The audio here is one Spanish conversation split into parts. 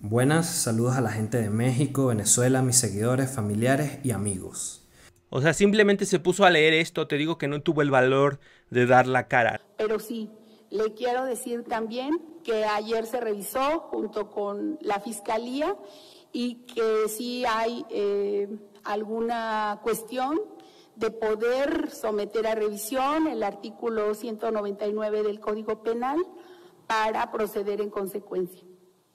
Buenas, saludos a la gente de México, Venezuela, mis seguidores, familiares y amigos. O sea, simplemente se puso a leer esto, te digo que no tuvo el valor de dar la cara. Pero sí, le quiero decir también que ayer se revisó junto con la Fiscalía y que sí hay eh, alguna cuestión de poder someter a revisión el artículo 199 del Código Penal para proceder en consecuencia.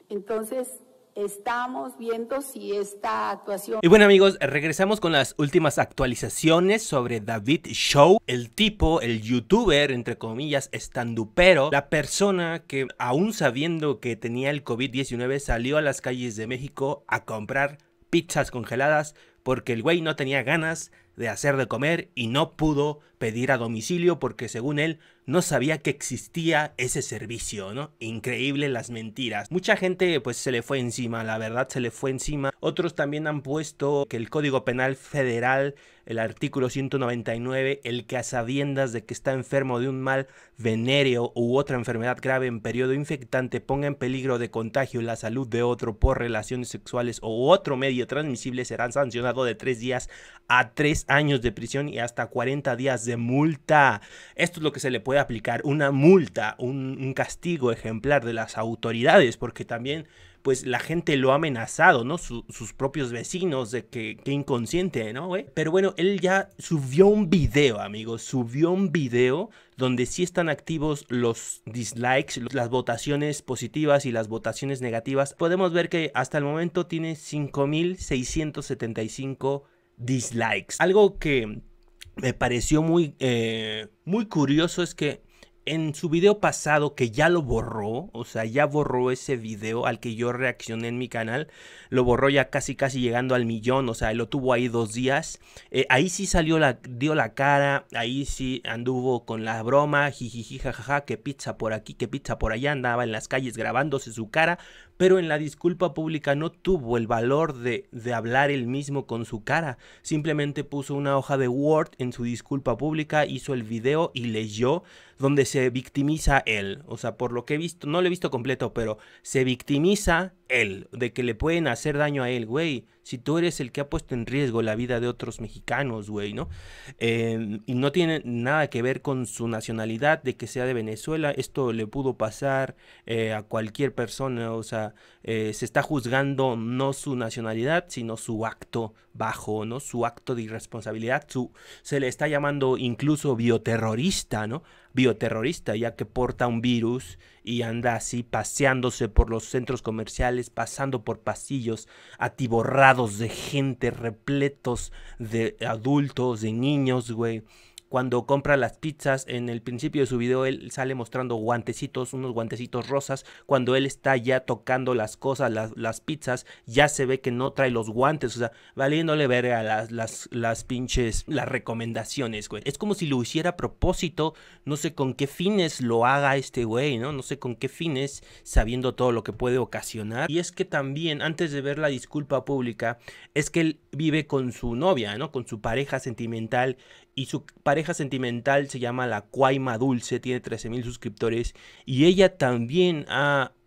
Entonces, estamos viendo si esta actuación... Y bueno amigos, regresamos con las últimas actualizaciones sobre David Show, el tipo, el youtuber, entre comillas, estandupero, la persona que aún sabiendo que tenía el COVID-19 salió a las calles de México a comprar pizzas congeladas porque el güey no tenía ganas de hacer de comer y no pudo pedir a domicilio porque según él no sabía que existía ese servicio, ¿no? Increíble las mentiras. Mucha gente pues se le fue encima, la verdad se le fue encima. Otros también han puesto que el Código Penal Federal, el artículo 199, el que a sabiendas de que está enfermo de un mal venéreo u otra enfermedad grave en periodo infectante ponga en peligro de contagio la salud de otro por relaciones sexuales o otro medio transmisible serán sancionado de tres días a tres años de prisión y hasta 40 días de multa. Esto es lo que se le puede aplicar una multa, un, castigo ejemplar de las autoridades, porque también pues la gente lo ha amenazado, ¿no? sus propios vecinos, de que, inconsciente, ¿no? Pero bueno, él ya subió un video, amigos, subió un video donde sí están activos los dislikes, las votaciones positivas y las votaciones negativas. Podemos ver que hasta el momento tiene 5.675 dislikes. Algo que me pareció muy, eh, muy curioso es que en su video pasado que ya lo borró, o sea, ya borró ese video al que yo reaccioné en mi canal, lo borró ya casi casi llegando al millón, o sea, lo tuvo ahí dos días, eh, ahí sí salió la, dio la cara, ahí sí anduvo con la broma, jijiji, jajaja, que pizza por aquí, que pizza por allá, andaba en las calles grabándose su cara, pero en la disculpa pública no tuvo el valor de, hablar él mismo con su cara. Simplemente puso una hoja de Word en su disculpa pública, hizo el video y leyó donde se victimiza él. O sea, por lo que he visto, no lo he visto completo, pero se victimiza él, de que le pueden hacer daño a él, güey. Si tú eres el que ha puesto en riesgo la vida de otros mexicanos, güey, ¿no? Em, y no tiene nada que ver con su nacionalidad, de que sea de Venezuela. Esto le pudo pasar eh, a cualquier persona. O sea, eh, se está juzgando no su nacionalidad, sino su acto bajo, ¿no? Su acto de irresponsabilidad. Su, se le está llamando incluso bioterrorista, ¿no? bioterrorista, ya que porta un virus y anda así paseándose por los centros comerciales, pasando por pasillos atiborrados de gente, repletos de adultos, de niños, güey cuando compra las pizzas, en el principio de su video él sale mostrando guantecitos, unos guantecitos rosas, cuando él está ya tocando las cosas, las, las pizzas, ya se ve que no trae los guantes, o sea, valiéndole verga las, las, las pinches, las recomendaciones, güey. Es como si lo hiciera a propósito, no sé con qué fines lo haga este güey, ¿no? No sé con qué fines, sabiendo todo lo que puede ocasionar. Y es que también, antes de ver la disculpa pública, es que él vive con su novia, ¿no? Con su pareja sentimental y su pareja sentimental se llama la Cuaima Dulce, tiene 13.000 suscriptores y ella también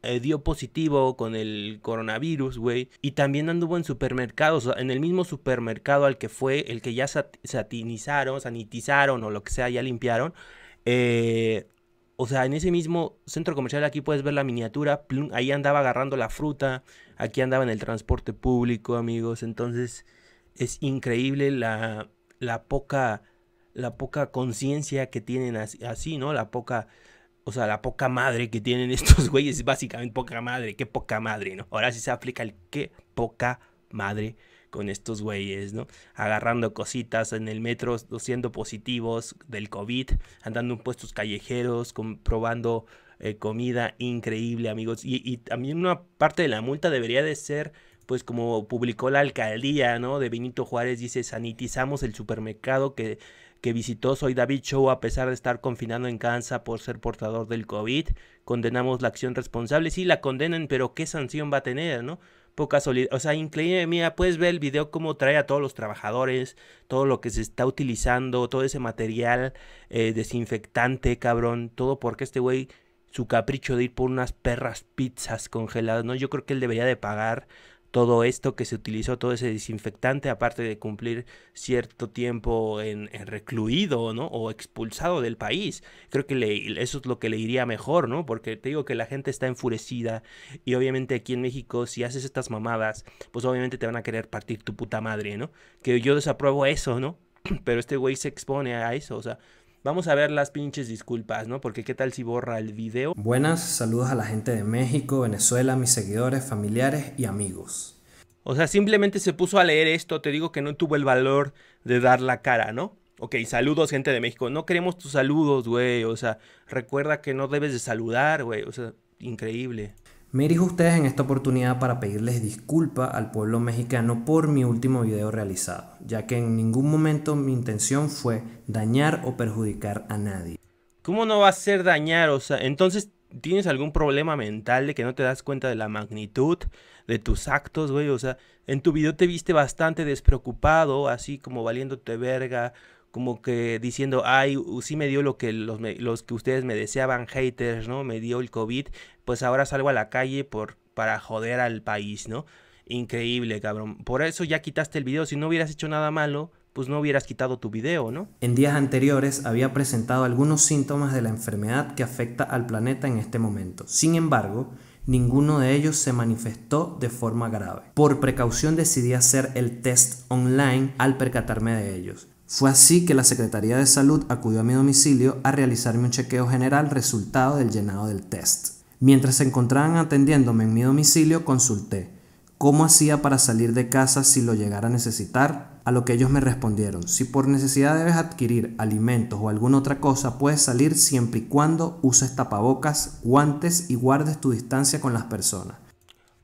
eh, dio positivo con el coronavirus, güey, y también anduvo en supermercados, en el mismo supermercado al que fue, el que ya satinizaron, sanitizaron o lo que sea, ya limpiaron. Eh, o sea, en ese mismo centro comercial aquí puedes ver la miniatura, ahí andaba agarrando la fruta, aquí andaba en el transporte público, amigos, entonces es increíble la, la poca la poca conciencia que tienen así, ¿no? La poca, o sea, la poca madre que tienen estos güeyes, básicamente poca madre, qué poca madre, ¿no? Ahora sí se aplica el qué poca madre con estos güeyes, ¿no? Agarrando cositas en el metro, siendo positivos del COVID, andando en puestos callejeros, comprobando eh, comida increíble, amigos. Y, y también una parte de la multa debería de ser pues como publicó la alcaldía, ¿no? De Benito Juárez, dice, sanitizamos el supermercado que que visitó Soy David Show a pesar de estar confinado en casa por ser portador del COVID. Condenamos la acción responsable. Sí, la condenan, pero ¿qué sanción va a tener, no? Poca solidez. O sea, increíble. Mira, puedes ver el video cómo trae a todos los trabajadores, todo lo que se está utilizando, todo ese material eh, desinfectante, cabrón. Todo porque este güey su capricho de ir por unas perras pizzas congeladas, ¿no? Yo creo que él debería de pagar todo esto que se utilizó, todo ese desinfectante, aparte de cumplir cierto tiempo en, recluido, ¿no? O expulsado del país. Creo que eso es lo que le iría mejor, ¿no? Porque te digo que la gente está enfurecida y obviamente aquí en México si haces estas mamadas, pues obviamente te van a querer partir tu puta madre, ¿no? Que yo desapruebo eso, ¿no? Pero este güey se expone a eso, o sea, Vamos a ver las pinches disculpas, ¿no? Porque qué tal si borra el video. Buenas, saludos a la gente de México, Venezuela, mis seguidores, familiares y amigos. O sea, simplemente se puso a leer esto, te digo que no tuvo el valor de dar la cara, ¿no? Ok, saludos gente de México. No queremos tus saludos, güey. O sea, recuerda que no debes de saludar, güey. O sea, increíble. Me dirijo a ustedes en esta oportunidad para pedirles disculpa al pueblo mexicano por mi último video realizado, ya que en ningún momento mi intención fue dañar o perjudicar a nadie. ¿Cómo no va a ser dañar? O sea, entonces tienes algún problema mental de que no te das cuenta de la magnitud de tus actos, güey. O sea, en tu video te viste bastante despreocupado, así como valiéndote verga, como que diciendo, ay, sí me dio lo que los, que ustedes me deseaban, haters, ¿no? Me dio el COVID, pues ahora salgo a la calle por, para joder al país, ¿no? Increíble, cabrón. Por eso ya quitaste el video. Si no hubieras hecho nada malo, pues no hubieras quitado tu video, ¿no? En días anteriores había presentado algunos síntomas de la enfermedad que afecta al planeta en este momento. Sin embargo, ninguno de ellos se manifestó de forma grave. Por precaución decidí hacer el test online al percatarme de ellos. Fue así que la Secretaría de Salud acudió a mi domicilio a realizarme un chequeo general resultado del llenado del test. Mientras se encontraban atendiéndome en mi domicilio, consulté cómo hacía para salir de casa si lo llegara a necesitar, a lo que ellos me respondieron, si por necesidad debes adquirir alimentos o alguna otra cosa, puedes salir siempre y cuando uses tapabocas, guantes y guardes tu distancia con las personas.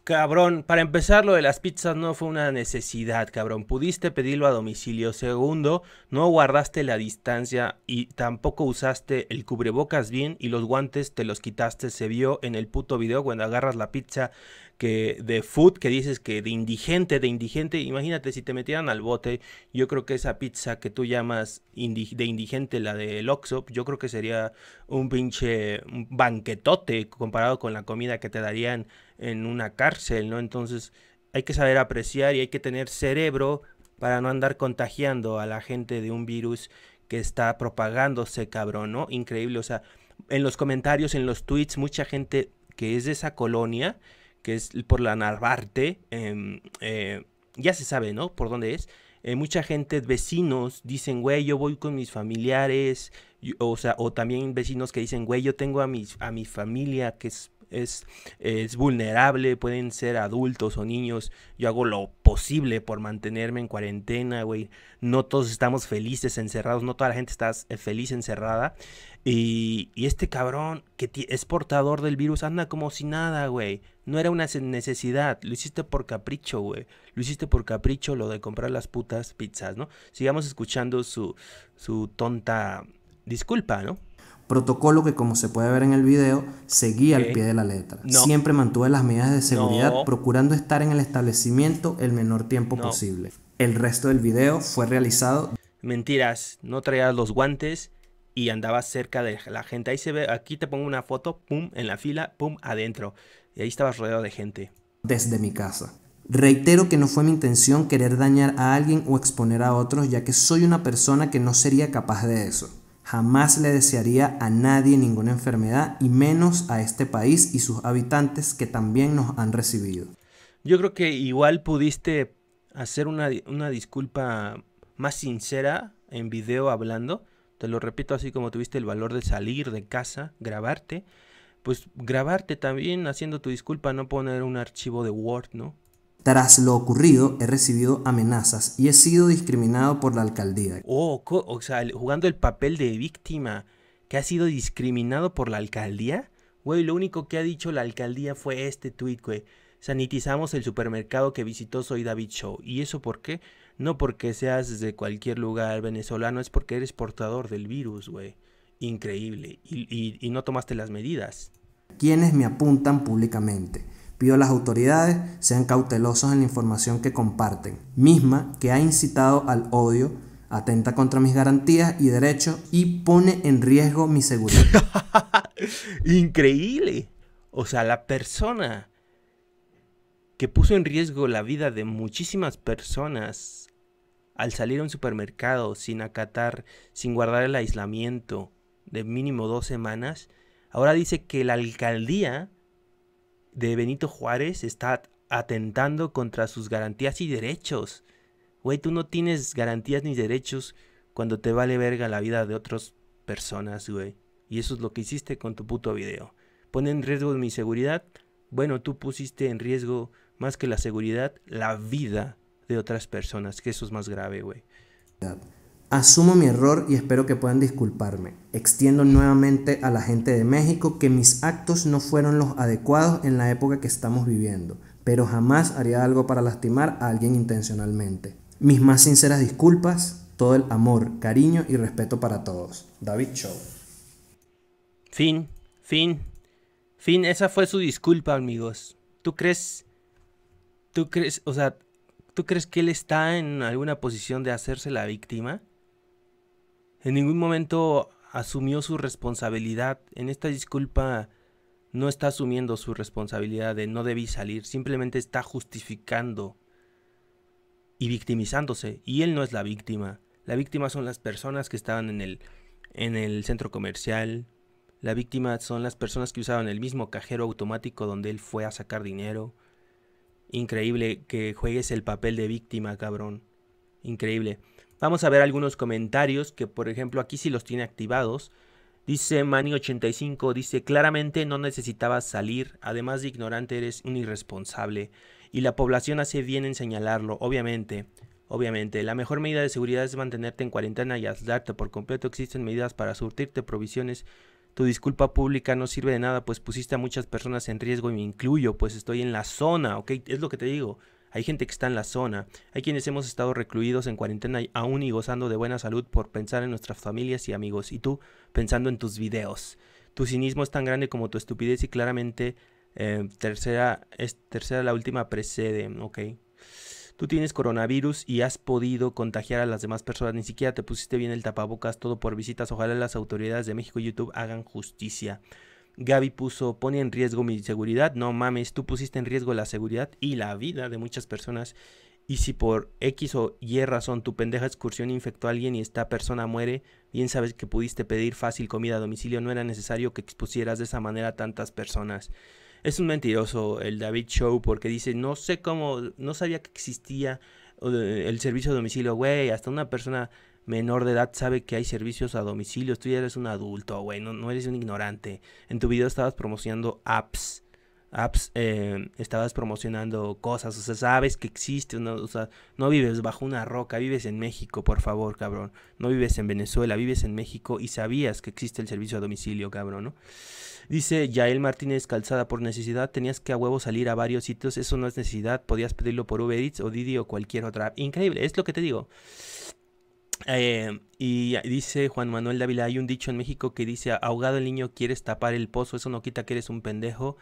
Cabrón, para empezar, lo de las pizzas no fue una necesidad, cabrón. Pudiste pedirlo a domicilio. Segundo, no guardaste la distancia y tampoco usaste el cubrebocas bien y los guantes te los quitaste. Se vio en el puto video cuando agarras la pizza que de food que dices que de indigente, de indigente, imagínate si te metieran al bote, yo creo que esa pizza que tú llamas de indigente, la de Oxxo, yo creo que sería un pinche banquetote comparado con la comida que te darían en una cárcel, ¿no? Entonces hay que saber apreciar y hay que tener cerebro para no andar contagiando a la gente de un virus que está propagándose, cabrón, ¿no? Increíble, o sea, en los comentarios, en los tweets, mucha gente que es de esa colonia, que es por la Narvarte, em, eh, ya se sabe, ¿no? Por dónde es. Eh, mucha gente, vecinos, dicen, güey, yo voy con mis familiares, o sea, o también vecinos que dicen, güey, yo tengo a, mis, a mi familia que es, es, vulnerable, pueden ser adultos o niños, yo hago lo posible por mantenerme en cuarentena, güey, no todos estamos felices encerrados, no toda la gente está eh, feliz encerrada, y, y este cabrón que es portador del virus anda como si nada, güey, no era una necesidad, lo hiciste por capricho, güey. Lo hiciste por capricho lo de comprar las putas pizzas, ¿no? Sigamos escuchando su, su tonta disculpa, ¿no? protocolo que como se puede ver en el video, seguía al pie de la letra. Siempre mantuve las medidas de seguridad, procurando estar en el establecimiento el menor tiempo posible. El resto del video fue realizado. Mentiras, no traías los guantes y andabas cerca de la gente. Ahí se ve, aquí te pongo una foto, pum, en la fila, pum, adentro. Y ahí estabas rodeado de gente. Desde mi casa. Reitero que no fue mi intención querer dañar a alguien o exponer a otros, ya que soy una persona que no sería capaz de eso. Jamás le desearía a nadie ninguna enfermedad y menos a este país y sus habitantes que también nos han recibido. Yo creo que igual pudiste hacer una, una disculpa más sincera en video hablando. Te lo repito así como tuviste el valor de salir de casa, grabarte pues grabarte también haciendo tu disculpa, no poner un archivo de Word, ¿no? Tras lo ocurrido, he recibido amenazas y he sido discriminado por la alcaldía. Oh, o sea, jugando el papel de víctima, que ha sido discriminado por la alcaldía. Güey, lo único que ha dicho la alcaldía fue este tweet, güey. Sanitizamos el supermercado que visitó Soy David Show. ¿Y eso por qué? No porque seas de cualquier lugar venezolano, es porque eres portador del virus, güey increíble y, no tomaste las medidas. Quienes me apuntan públicamente. Pido a las autoridades sean cautelosos en la información que comparten, misma que ha incitado al odio, atenta contra mis garantías y derechos y pone en riesgo mi seguridad. Increíble. O sea, la persona que puso en riesgo la vida de muchísimas personas al salir a un supermercado sin acatar, sin guardar el aislamiento, de mínimo dos semanas, ahora dice que la alcaldía de Benito Juárez está atentando contra sus garantías y derechos. Güey, tú no tienes garantías ni derechos cuando te vale verga la vida de otras personas, güey. Y eso es lo que hiciste con tu puto video. Pone en riesgo mi seguridad. Bueno, tú pusiste en riesgo más que la seguridad, la vida de otras personas, que eso es más grave, güey. Asumo mi error y espero que puedan disculparme. Extiendo nuevamente a la gente de México que mis actos no fueron los adecuados en la época que estamos viviendo, pero jamás haría algo para lastimar a alguien intencionalmente. Mis más sinceras disculpas, todo el amor, cariño y respeto para todos. David Show. Fin, fin, fin, esa fue su disculpa, amigos. ¿Tú crees? ¿Tú crees, o sea, tú crees que él está en alguna posición de hacerse la víctima? En ningún momento asumió su responsabilidad. En esta disculpa no está asumiendo su responsabilidad de no debí salir, simplemente está justificando y victimizándose. Y él no es la víctima. La víctima son las personas que estaban en el, en el centro comercial. La víctima son las personas que usaban el mismo cajero automático donde él fue a sacar dinero. Increíble que juegues el papel de víctima, cabrón. Increíble. Vamos a ver algunos comentarios que por ejemplo aquí sí los tiene activados. Dice Mani85, dice claramente no necesitabas salir, además de ignorante eres un irresponsable y la población hace bien en señalarlo, obviamente. Obviamente, la mejor medida de seguridad es mantenerte en cuarentena y darte por completo. Existen medidas para surtirte provisiones. Tu disculpa pública no sirve de nada, pues pusiste a muchas personas en riesgo y me incluyo, pues estoy en la zona, ¿ok? Es lo que te digo hay gente que está en la zona, hay quienes hemos estado recluidos en cuarentena y aún y gozando de buena salud por pensar en nuestras familias y amigos, y tú pensando en tus videos. Tu cinismo es tan grande como tu estupidez y claramente eh, tercera, es tercera la última precede, ok. Tú tienes coronavirus y has podido contagiar a las demás personas, ni siquiera te pusiste bien el tapabocas, todo por visitas, ojalá las autoridades de México y YouTube hagan justicia. Gaby puso, pone en riesgo mi seguridad. No mames, tú pusiste en riesgo la seguridad y la vida de muchas personas. Y si por X o Y razón tu pendeja excursión infectó a alguien y esta persona muere, bien sabes que pudiste pedir fácil comida a domicilio, no era necesario que expusieras de esa manera a tantas personas. Es un mentiroso el David Show porque dice, no sé cómo, no sabía que existía el servicio a domicilio, güey, hasta una persona menor de edad sabe que hay servicios a domicilio Tú ya eres un adulto, güey, no, eres un ignorante. En tu video estabas promocionando apps. Apps, em, estabas promocionando cosas, o sea, sabes que existe, ¿no? no vives bajo una roca, vives en México, por favor, cabrón. No vives en Venezuela, vives en México y sabías que existe el servicio a domicilio, cabrón, ¿no? Dice Yael Martínez Calzada, por necesidad tenías que a huevo salir a varios sitios, eso no es necesidad, podías pedirlo por Uber Eats o Didi o cualquier otra Increíble, es lo que te digo. Eh, y dice Juan Manuel Dávila, hay un dicho en México que dice, ahogado el niño quieres tapar el pozo, eso no quita que eres un pendejo.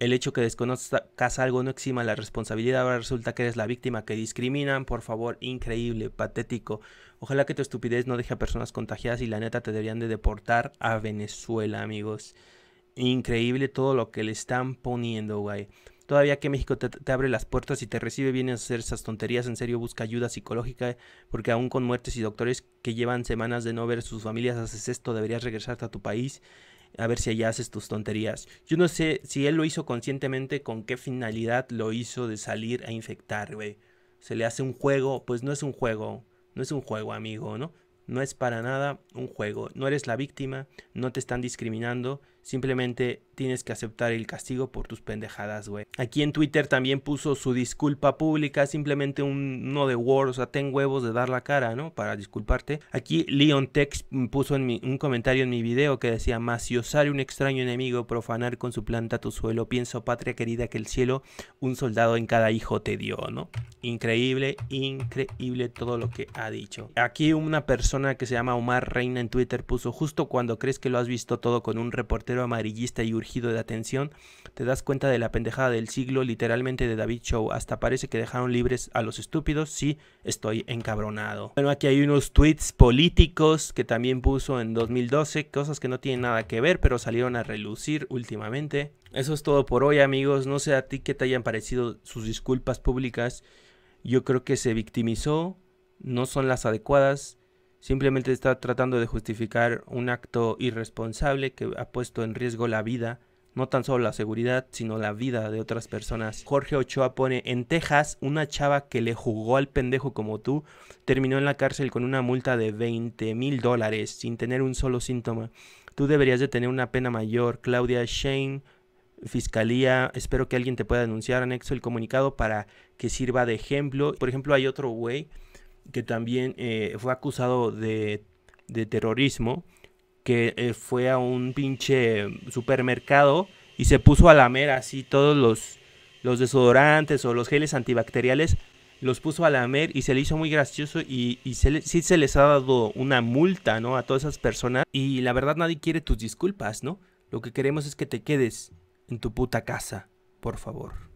El hecho que desconozcas algo no exima la responsabilidad, ahora resulta que eres la víctima que discriminan, por favor, increíble, patético. Ojalá que tu estupidez no deje a personas contagiadas y la neta te deberían de deportar a Venezuela, amigos. Increíble todo lo que le están poniendo, güey. Todavía que México te, abre las puertas y te recibe bien a hacer esas tonterías, en serio busca ayuda psicológica, porque aún con muertes y doctores que llevan semanas de no ver sus familias, haces esto, deberías regresarte a tu país a ver si allá haces tus tonterías. Yo no sé si él lo hizo conscientemente, con qué finalidad lo hizo de salir a infectar, güey. Se le hace un juego, pues no es un juego, no es un juego, amigo, ¿no? No es para nada un juego, no eres la víctima, no te están discriminando, simplemente tienes que aceptar el castigo por tus pendejadas, güey. Aquí en Twitter también puso su disculpa pública, simplemente un, no de Word, o sea, ten huevos de dar la cara, ¿no? Para disculparte. Aquí Leon Tex puso en un comentario en mi video que decía, más si osare un extraño enemigo, profanar con su planta tu suelo, pienso, patria querida, que el cielo un soldado en cada hijo te dio, ¿no? Increíble, increíble todo lo que ha dicho. Aquí una persona que se llama Omar Reina en Twitter puso, justo cuando crees que lo has visto todo con un reportero amarillista y de atención, te das cuenta de la pendejada del siglo literalmente de David Show. Hasta parece que dejaron libres a los estúpidos. Sí, estoy encabronado. Bueno, aquí hay unos tweets políticos que también puso en 2012, cosas que no tienen nada que ver, pero salieron a relucir últimamente. Eso es todo por hoy amigos, no sé a ti qué te hayan parecido sus disculpas públicas. Yo creo que se victimizó, no son las adecuadas Simplemente está tratando de justificar un acto irresponsable que ha puesto en riesgo la vida, no tan solo la seguridad, sino la vida de otras personas. Jorge Ochoa pone, en Texas, una chava que le jugó al pendejo como tú, terminó en la cárcel con una multa de 20 mil dólares, sin tener un solo síntoma. Tú deberías de tener una pena mayor. Claudia Shane, Fiscalía, espero que alguien te pueda denunciar, anexo el comunicado para que sirva de ejemplo. Por ejemplo, hay otro güey que también eh, fue acusado de, de terrorismo, que eh, fue a un pinche supermercado y se puso a lamer así todos los, los desodorantes o los geles antibacteriales, los puso a lamer y se le hizo muy gracioso y, se sí se les ha dado una multa, ¿no? A todas esas personas. Y la verdad nadie quiere tus disculpas, ¿no? Lo que queremos es que te quedes en tu puta casa, por favor.